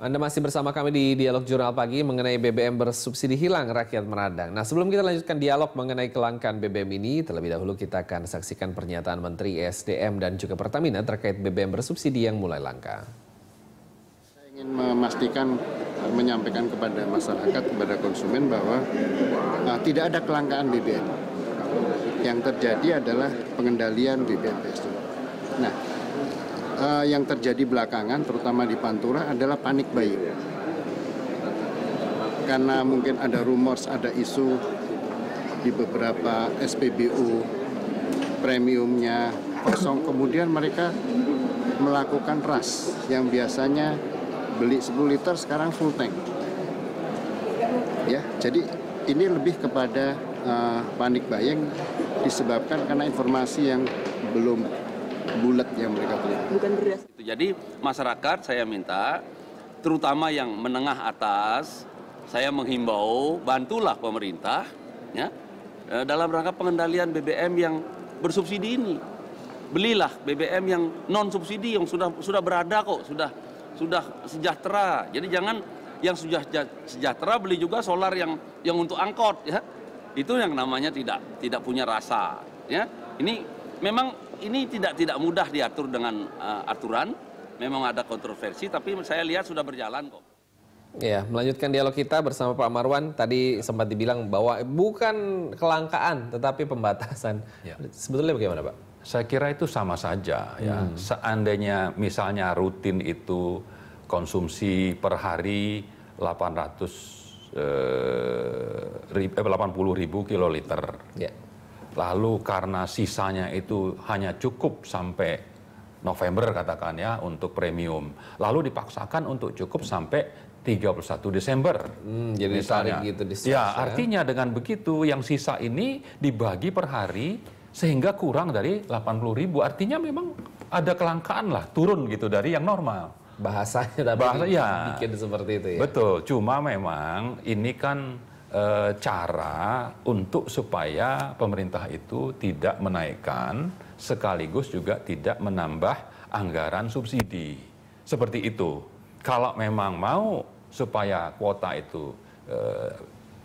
Anda masih bersama kami di Dialog Jurnal Pagi mengenai BBM bersubsidi hilang rakyat meradang. Nah sebelum kita lanjutkan dialog mengenai kelangkaan BBM ini, terlebih dahulu kita akan saksikan pernyataan Menteri SDM dan juga Pertamina terkait BBM bersubsidi yang mulai langka. Saya ingin memastikan, menyampaikan kepada masyarakat, kepada konsumen bahwa nah, tidak ada kelangkaan BBM. Yang terjadi adalah pengendalian BBM. Nah, uh, yang terjadi belakangan, terutama di Pantura, adalah panik bayi. Karena mungkin ada rumors, ada isu di beberapa SPBU premiumnya kosong, kemudian mereka melakukan ras yang biasanya beli 10 liter sekarang full tank. Ya, jadi ini lebih kepada uh, panik buying disebabkan karena informasi yang belum bulat yang mereka punya. Bukan beras. Jadi masyarakat saya minta, terutama yang menengah atas, saya menghimbau bantulah pemerintah ya eh, dalam rangka pengendalian BBM yang bersubsidi ini. Belilah BBM yang non subsidi yang sudah sudah berada kok, sudah sudah sejahtera. Jadi jangan yang sudah sejahtera beli juga solar yang yang untuk angkot ya. Itu yang namanya tidak tidak punya rasa ya. Ini memang ini tidak tidak mudah diatur dengan uh, aturan. Memang ada kontroversi, tapi saya lihat sudah berjalan kok. Ya, melanjutkan dialog kita bersama Pak Marwan. Tadi sempat dibilang bahwa bukan kelangkaan, tetapi pembatasan. Ya. Sebetulnya bagaimana, Pak? Saya kira itu sama saja. Ya. Hmm. Seandainya misalnya rutin itu konsumsi per hari 800 eh, 80 eh, ribu kiloliter. Ya. Lalu karena sisanya itu hanya cukup sampai November katakan ya untuk premium. Lalu dipaksakan untuk cukup sampai 31 Desember. Hmm, jadi misalnya. tarik gitu. ya, ya, artinya dengan begitu yang sisa ini dibagi per hari sehingga kurang dari 80 ribu. Artinya memang ada kelangkaan lah, turun gitu dari yang normal. Bahasanya tapi Bahasa, ya, bikin seperti itu ya? Betul, cuma memang ini kan Eh, cara untuk supaya pemerintah itu tidak menaikkan sekaligus juga tidak menambah anggaran subsidi. Seperti itu. Kalau memang mau supaya kuota itu e,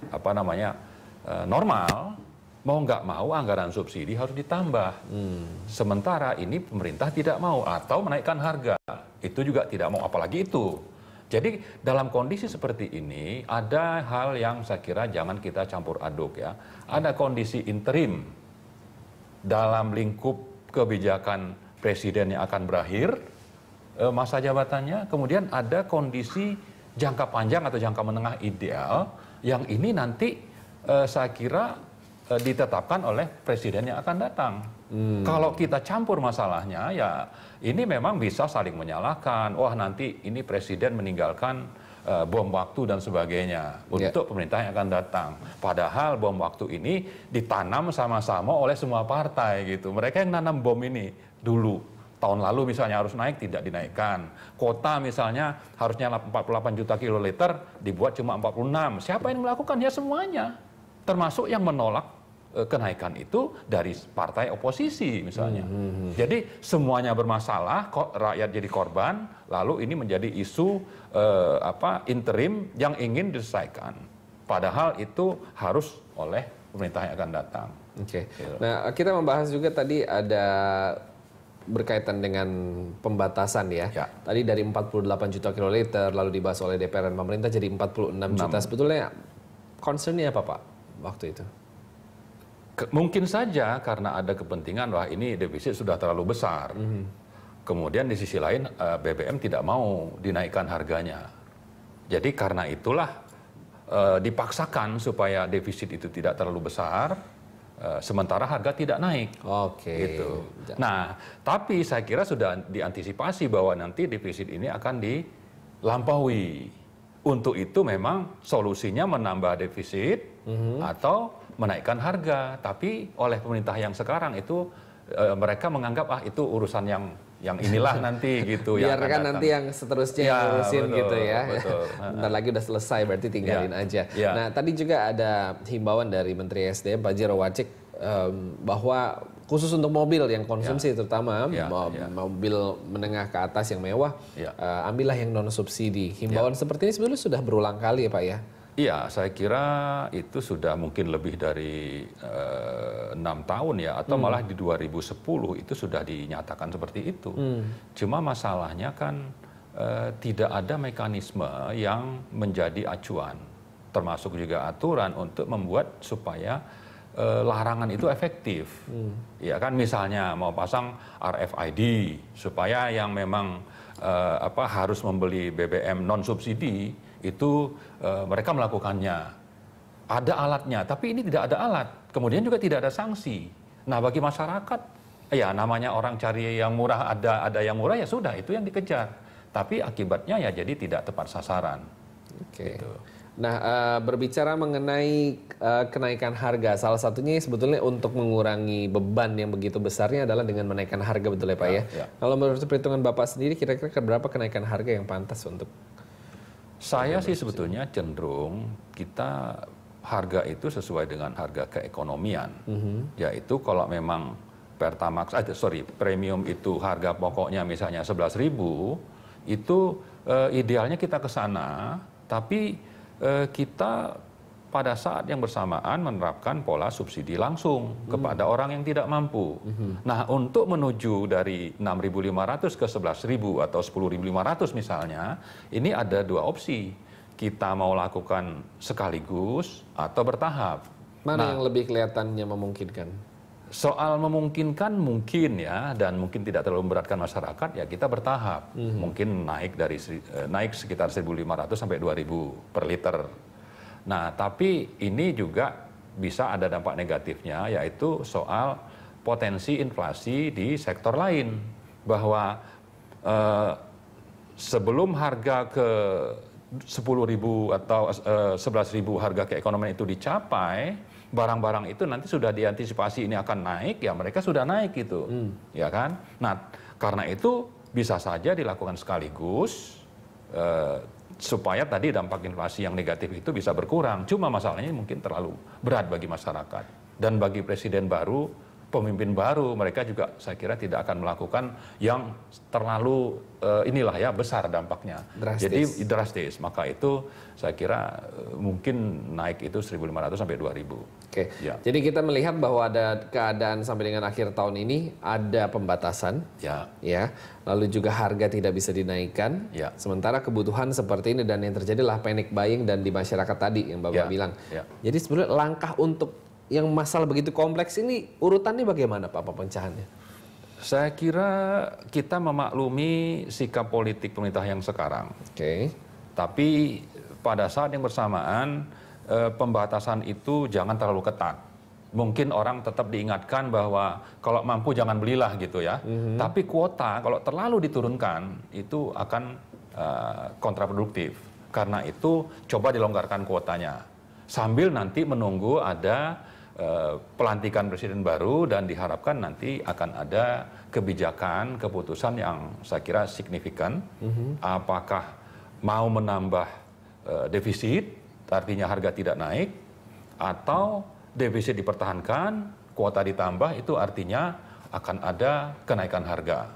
apa namanya e, normal, mau nggak mau anggaran subsidi harus ditambah. Hmm. Sementara ini pemerintah tidak mau atau menaikkan harga. Itu juga tidak mau apalagi itu. Jadi dalam kondisi seperti ini ada hal yang saya kira jangan kita campur aduk ya. Ada kondisi interim dalam lingkup kebijakan presiden yang akan berakhir eh, masa jabatannya, kemudian ada kondisi jangka panjang atau jangka menengah ideal yang ini nanti eh, saya kira eh, ditetapkan oleh presiden yang akan datang. Hmm. Kalau kita campur masalahnya, ya ini memang bisa saling menyalahkan. Wah nanti ini presiden meninggalkan uh, bom waktu dan sebagainya untuk yeah. pemerintah yang akan datang. Padahal bom waktu ini ditanam sama-sama oleh semua partai gitu. Mereka yang nanam bom ini dulu tahun lalu misalnya harus naik tidak dinaikkan. Kota misalnya harusnya 48 juta kiloliter dibuat cuma 46. Siapa yang melakukan? Ya semuanya. Termasuk yang menolak Eh, kenaikan itu dari partai oposisi misalnya. Hmm, hmm, hmm. Jadi semuanya bermasalah, kok rakyat jadi korban, lalu ini menjadi isu eh, apa interim yang ingin diselesaikan. Padahal itu harus oleh pemerintah yang akan datang. Oke. Okay. Gitu. Nah, kita membahas juga tadi ada berkaitan dengan pembatasan ya. ya. Tadi dari 48 juta kiloliter lalu dibahas oleh DPR dan pemerintah jadi 46 6. juta. Sebetulnya concernnya apa Pak waktu itu? Ke, mungkin saja karena ada kepentingan wah ini defisit sudah terlalu besar. Mm -hmm. Kemudian di sisi lain uh, eh, BBM tidak mau dinaikkan harganya. Jadi karena itulah uh, dipaksakan supaya defisit itu tidak terlalu besar. Eh, sementara harga tidak naik, oke. Gitu. Nah, tapi saya kira sudah diantisipasi bahwa nanti defisit ini akan dilampaui. Untuk itu memang solusinya menambah defisit mm -hmm. atau menaikkan harga, tapi oleh pemerintah yang sekarang itu e, mereka menganggap ah itu urusan yang yang inilah nanti gitu ya. Biarkan kan nanti yang seterusnya ya, yang urusin betul, gitu ya. Betul. Bentar lagi udah selesai berarti tinggalin ya, aja. Ya. Nah, tadi juga ada himbauan dari Menteri SDM Pak Jero Wacik um, bahwa khusus untuk mobil yang konsumsi ya. terutama ya, ya. mobil menengah ke atas yang mewah ya. uh, ambillah yang non subsidi. Ya. Himbauan ya. seperti ini sebenarnya sudah berulang kali ya Pak ya. Iya, saya kira itu sudah mungkin lebih dari eh, enam uh, tahun ya, atau hmm. malah di 2010 itu sudah dinyatakan seperti itu. Hmm. Cuma masalahnya kan uh, tidak ada mekanisme yang menjadi acuan, termasuk juga aturan untuk membuat supaya uh, larangan itu efektif. Hmm. Ya kan, misalnya mau pasang RFID supaya yang memang apa harus membeli BBM non subsidi itu e, mereka melakukannya. Ada alatnya, tapi ini tidak ada alat. Kemudian juga tidak ada sanksi. Nah, bagi masyarakat, eh, ya namanya orang cari yang murah ada ada yang murah ya sudah itu yang dikejar. Tapi akibatnya ya jadi tidak tepat sasaran. Oke. Gitu. Nah, e, berbicara mengenai e, kenaikan harga, salah satunya sebetulnya untuk mengurangi beban yang begitu besarnya adalah dengan menaikkan harga, betul ya Pak ya? ya? ya. Kalau menurut perhitungan Bapak sendiri, kira-kira berapa kenaikan harga yang pantas untuk saya sih sebetulnya cenderung kita harga itu sesuai dengan harga keekonomian, mm -hmm. yaitu kalau memang Pertamax, ah, sorry, premium itu harga pokoknya misalnya 11.000, itu uh, idealnya kita ke sana, tapi uh, kita pada saat yang bersamaan menerapkan pola subsidi langsung hmm. kepada orang yang tidak mampu. Hmm. Nah, untuk menuju dari 6.500 ke 11.000 atau 10.500 misalnya, ini ada dua opsi. Kita mau lakukan sekaligus atau bertahap. Mana nah, yang lebih kelihatannya memungkinkan? Soal memungkinkan mungkin ya dan mungkin tidak terlalu memberatkan masyarakat ya kita bertahap. -hmm. Mungkin naik dari eh, naik sekitar 1.500 sampai 2.000 per liter Nah, tapi ini juga bisa ada dampak negatifnya yaitu soal potensi inflasi di sektor lain bahwa eh, sebelum harga ke ribu atau eh, ribu harga keekonomian itu dicapai, barang-barang itu nanti sudah diantisipasi ini akan naik, ya mereka sudah naik gitu, hmm. ya kan? Nah, karena itu bisa saja dilakukan sekaligus eh, supaya tadi dampak inflasi yang negatif itu bisa berkurang. Cuma masalahnya mungkin terlalu berat bagi masyarakat. Dan bagi presiden baru pemimpin baru mereka juga saya kira tidak akan melakukan yang terlalu uh, inilah ya besar dampaknya. Drastis. Jadi drastis. Maka itu saya kira uh, mungkin naik itu 1.500 sampai 2.000. Oke. Ya. Jadi kita melihat bahwa ada keadaan sampai dengan akhir tahun ini ada pembatasan. Ya. Ya. Lalu juga harga tidak bisa dinaikkan. Ya. Sementara kebutuhan seperti ini dan yang terjadi terjadilah panic buying dan di masyarakat tadi yang Bapak ya. bilang. Ya. Jadi sebenarnya langkah untuk yang masalah begitu kompleks ini urutannya bagaimana Pak pemecahannya? Saya kira kita memaklumi sikap politik pemerintah yang sekarang. Oke. Okay. Tapi pada saat yang bersamaan eh, pembatasan itu jangan terlalu ketat. Mungkin orang tetap diingatkan bahwa kalau mampu jangan belilah gitu ya. Mm -hmm. Tapi kuota kalau terlalu diturunkan itu akan e, kontraproduktif. Karena itu coba dilonggarkan kuotanya sambil nanti menunggu ada Eh, pelantikan presiden baru dan diharapkan nanti akan ada kebijakan keputusan yang saya kira signifikan mhm. apakah mau menambah eh, defisit artinya harga tidak naik atau defisit dipertahankan kuota ditambah itu artinya akan ada kenaikan harga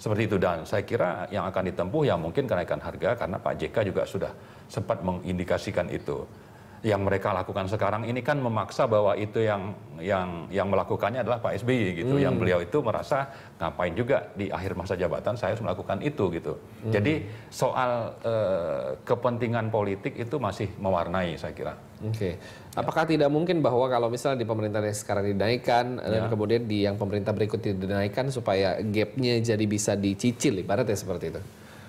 seperti itu dan saya kira yang akan ditempuh ya mungkin kenaikan harga karena Pak JK juga sudah sempat mengindikasikan itu yang mereka lakukan sekarang ini kan memaksa bahwa itu yang yang yang melakukannya adalah Pak SBY gitu. Hmm. Yang beliau itu merasa ngapain juga di akhir masa jabatan saya harus melakukan itu gitu. Hmm. Jadi soal eh, kepentingan politik itu masih mewarnai saya kira. Oke. Okay. Apakah ya. tidak mungkin bahwa kalau misalnya di pemerintahan yang sekarang dinaikkan eh, ya. dan kemudian di yang pemerintah berikut dinaikkan supaya gapnya jadi bisa dicicil ibaratnya seperti itu?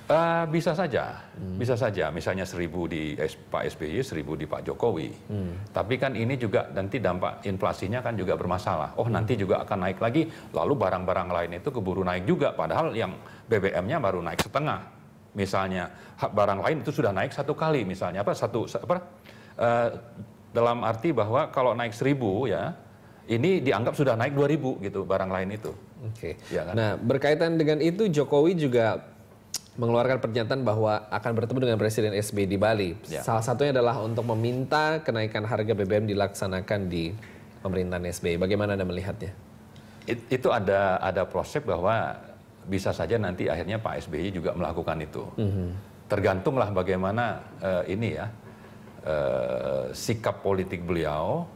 Uh, bisa saja, hmm. bisa saja. Misalnya seribu di S, Pak SBY, seribu di Pak Jokowi. Hmm. Tapi kan ini juga nanti dampak inflasinya kan juga bermasalah. Oh hmm. nanti juga akan naik lagi. Lalu barang-barang lain itu keburu naik juga. Padahal yang BBM-nya baru naik setengah. Misalnya barang lain itu sudah naik satu kali. Misalnya apa satu apa uh, dalam arti bahwa kalau naik seribu ya ini dianggap sudah naik dua ribu gitu barang lain itu. Oke. Okay. Ya kan? Nah, berkaitan dengan itu Jokowi juga mengeluarkan pernyataan bahwa akan bertemu dengan Presiden SBY di Bali. Ya. Salah satunya adalah untuk meminta kenaikan harga BBM dilaksanakan di pemerintahan SBY. Bagaimana Anda melihatnya? It, itu ada ada proses bahwa bisa saja nanti akhirnya Pak SBY juga melakukan itu. Mm -hmm. Tergantunglah bagaimana uh, ini ya uh, sikap politik beliau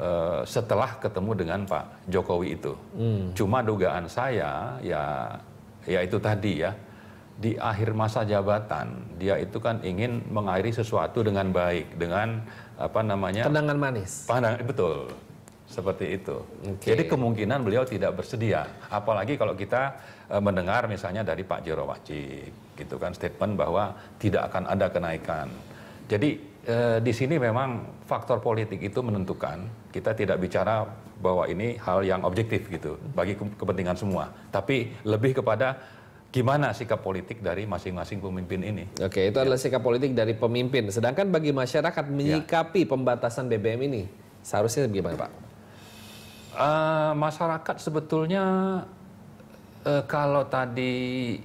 uh, setelah ketemu dengan Pak Jokowi itu. Mm. Cuma dugaan saya ya ya itu tadi ya di akhir masa jabatan dia itu kan ingin mengairi sesuatu dengan baik dengan apa namanya kenangan manis pandang betul seperti itu okay. jadi kemungkinan beliau tidak bersedia apalagi kalau kita e, mendengar misalnya dari Pak Jero Wajib gitu kan statement bahwa tidak akan ada kenaikan jadi e, di sini memang faktor politik itu menentukan kita tidak bicara bahwa ini hal yang objektif gitu bagi kepentingan semua tapi lebih kepada gimana sikap politik dari masing-masing pemimpin ini. Oke, itu ya. adalah sikap politik dari pemimpin. Sedangkan bagi masyarakat ya. menyikapi ya. pembatasan BBM ini, seharusnya bagaimana Pak? Uh, masyarakat sebetulnya uh, kalau tadi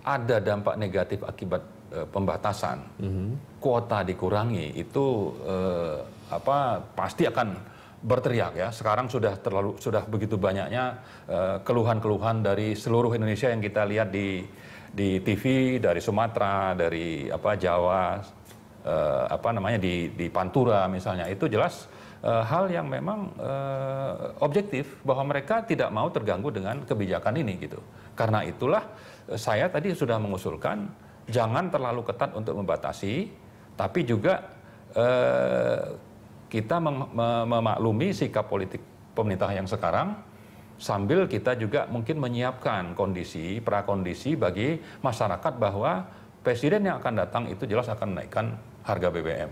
ada dampak negatif akibat uh, pembatasan, mm -hmm. kuota dikurangi itu uh, apa pasti akan berteriak ya. Sekarang sudah terlalu sudah begitu banyaknya eh, keluhan-keluhan dari seluruh Indonesia yang kita lihat di di TV dari Sumatera, dari apa Jawa, uh, apa namanya di di Pantura misalnya itu jelas uh, hal yang memang uh, objektif bahwa mereka tidak mau terganggu dengan kebijakan ini gitu. Karena itulah saya tadi sudah mengusulkan jangan terlalu ketat untuk membatasi, tapi juga eh, kita memaklumi sikap politik pemerintah yang sekarang sambil kita juga mungkin menyiapkan kondisi prakondisi bagi masyarakat bahwa presiden yang akan datang itu jelas akan menaikkan harga BBM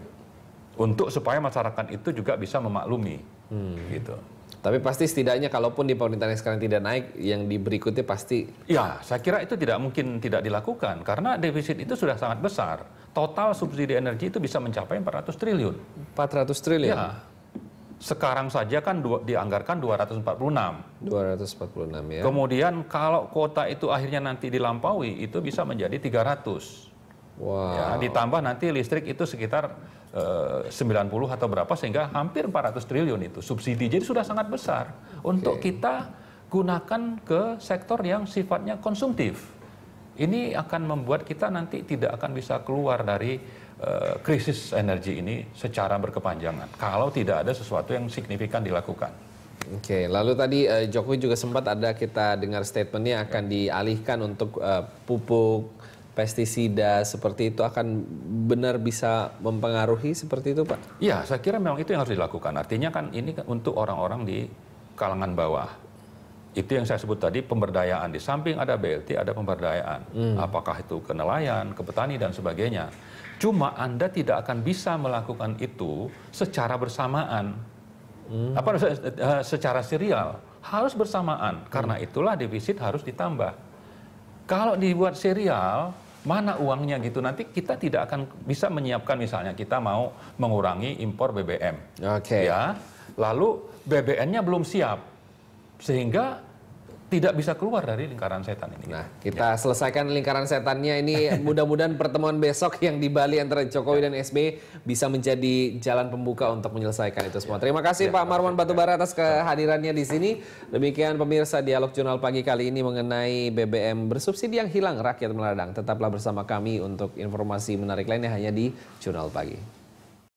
untuk supaya masyarakat itu juga bisa memaklumi hmm. gitu. Tapi pasti setidaknya kalaupun di pemerintahan yang sekarang tidak naik, yang di berikutnya pasti... Ya, saya kira itu tidak mungkin tidak dilakukan. Karena defisit itu sudah sangat besar total subsidi energi itu bisa mencapai 400 triliun. 400 triliun. Ya. Sekarang saja kan dua, dianggarkan 246. 246 ya. Kemudian kalau kuota itu akhirnya nanti dilampaui itu bisa menjadi 300. Wow. Ya, ditambah nanti listrik itu sekitar eh, uh, 90 atau berapa sehingga hampir 400 triliun itu subsidi. Jadi sudah sangat besar okay. untuk kita gunakan ke sektor yang sifatnya konsumtif. Ini akan membuat kita nanti tidak akan bisa keluar dari uh, krisis energi ini secara berkepanjangan kalau tidak ada sesuatu yang signifikan dilakukan. Oke, lalu tadi uh, Jokowi juga sempat ada kita dengar statementnya akan dialihkan untuk uh, pupuk pestisida seperti itu akan benar bisa mempengaruhi seperti itu, Pak? Iya, saya kira memang itu yang harus dilakukan. Artinya kan ini kan untuk orang-orang di kalangan bawah itu yang saya sebut tadi pemberdayaan di samping ada BLT ada pemberdayaan hmm. apakah itu ke nelayan ke petani dan sebagainya cuma anda tidak akan bisa melakukan itu secara bersamaan hmm. apa eh, eh, secara serial harus bersamaan karena hmm. itulah defisit harus ditambah kalau dibuat serial mana uangnya gitu nanti kita tidak akan bisa menyiapkan misalnya kita mau mengurangi impor BBM oke okay. ya lalu BBM-nya belum siap sehingga tidak bisa keluar dari lingkaran setan ini. Nah, ya. kita ya. selesaikan lingkaran setannya ini mudah-mudahan pertemuan besok yang di Bali antara Jokowi ya. dan SBY bisa menjadi jalan pembuka untuk menyelesaikan itu semua. Ya. Terima kasih ya, Pak Marwan Batubara atas ya. kehadirannya di sini. Demikian pemirsa dialog jurnal pagi kali ini mengenai BBM bersubsidi yang hilang rakyat meladang. Tetaplah bersama kami untuk informasi menarik lainnya hanya di Jurnal Pagi.